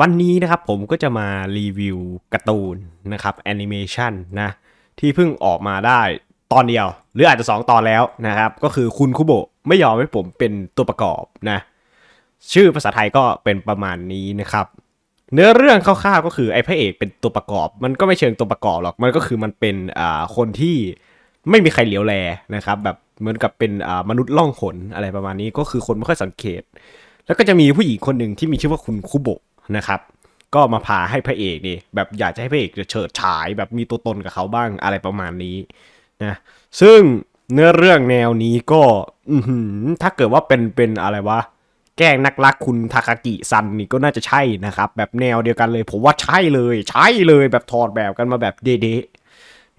วันนี้นะครับผมก็จะมารีวิวการ์ตูนนะครับแอนิเมชันนะ ที่เพิ่งออกมาได้ตอนเดียว หรืออาจจะ 2 ตอนแล้วนะครับก็คือคุณคุโบะไม่ยอมให้ผมเป็นตัวประกอบนะชื่อภาษาไทยก็เป็นประมาณนี้นะครับ เนื้อเรื่องคร่าวๆก็คือไอ้พระเอกเป็นตัวประกอบ มันก็ไม่เชิงตัวประกอบหรอก มันก็คือมันเป็นอ่าคนที่ไม่มีใครเหลียวแลนะครับแบบเหมือนกับเป็นอ่ามนุษย์ล่องขนอะไรประมาณนี้ก็คือคนไม่ค่อยสังเกต แล้วก็จะมีผู้หญิงคนหนึ่งที่มีชื่อว่าคุณคุโบะนะครับ ก็มาพาให้พระเอกนี่ แบบอยากจะให้พระเอกเฉิดฉาย แบบมีตัวตนกับเขาบ้างอะไรประมาณนี้นะ ซึ่งเนื้อเรื่องแนวนี้ก็ถ้าเกิดว่าเป็นเป็นอะไรวะ แกล้งนักรักคุณทาคากิซันนี่ก็น่าจะใช่นะครับ แบบแนวเดียวกันเลย ผมว่าใช่เลย ใช่เลย แบบถอดแบบกันมาแบบเดะ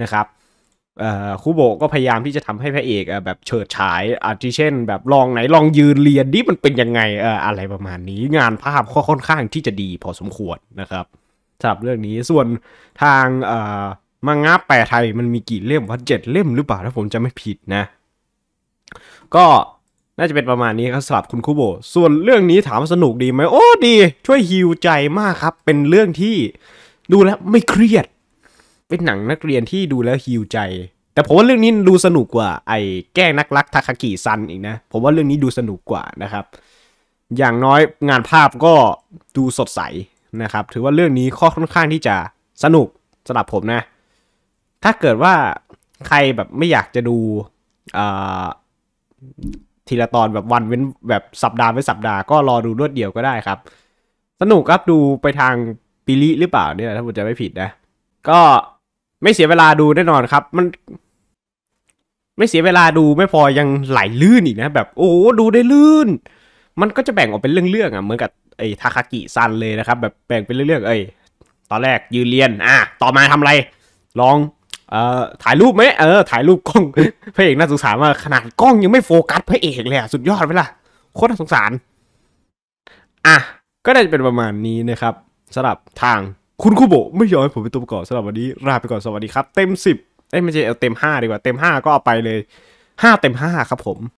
นะครับคูโบก็พยายามที่จะทำให้พระเอกแบบเฉิดฉายอาทิเช่น แบบลองไหนลองยืนเรียนดิมันเป็นยังไงอะไรประมาณนี้ งานภาพก็ค่อนข้างที่จะดีพอสมควรนะครับสำหรับเรื่องนี้ส่วนทางมังงะแปลไทยมันมีกี่เล่มวาเจ็ดเล่มหรือเปล่าถ้าผมจะไม่ผิดนะก็น่าจะเป็นประมาณนี้ครับสำหรับคุณคูโบ ส่วนเรื่องนี้ถามสนุกดีไหมโอ้ดี ช่วยฮิวใจมากครับ เป็นเรื่องที่ดูแล้วไม่เครียด เป็นหนังนักเรียนที่ดูแล้วฮิวใจแต่ผมว่าเรื่องนี้ดูสนุกกว่า ไอ้แก้งนักรักทาคากิซันอีกนะผมว่าเรื่องนี้ดูสนุกกว่านะครับ อย่างน้อยงานภาพก็ดูสดใสนะครับ ถือว่าเรื่องนี้ข้อค่อนข้างที่จะสนุกสำหรับผมนะ ถ้าเกิดว่าใครแบบไม่อยากจะดูทีละตอนแบบวันเว้นแบบสัปดาห์เว้นสัปดาห์ก็รอดูรวดเดียวก็ได้ครับ สนุกครับดูไปทางปิลิหรือเปล่าเนี่ย ถ้าผมจะไม่ผิดนะ ก็ไม่เสียเวลาดูแน่นอนครับ มัน ไม่เสียเวลาดูไม่พอยังไหลลื่นอีกนะแบบโอ้ดูได้ลื่น มันก็จะแบ่งออกเป็นเรื่องๆอ่ะเหมือนกับไอ้ทาคากิซันเลยนะครับ แบบแบ่งเป็นเรื่องๆเอ้ยตอนแรกยืนเรียนอ่ะต่อมาทำอะไร ลองเอ่อถ่ายรูปไหมเออ ถ่ายรูปกล้องพระเอกน่าสงสารมากขนาดกล้องยังไม่โฟกัสพระเอกเลยอ่ะสุดยอดไปละโคตรน่าสงสารอ่ะก็ได้เป็นประมาณนี้นะครับสำหรับทางคุณคุโบไม่ยอมให้ผมเป็นตัวประกอบสำหรับวันนี้ลาไปก่อนสวัสดีครับ เต็มสิบเอ้ยไม่ใช่เอาเต็มห้าดีกว่าเต็มห้าก็เอาไปเลยห้าเต็มห้าครับผม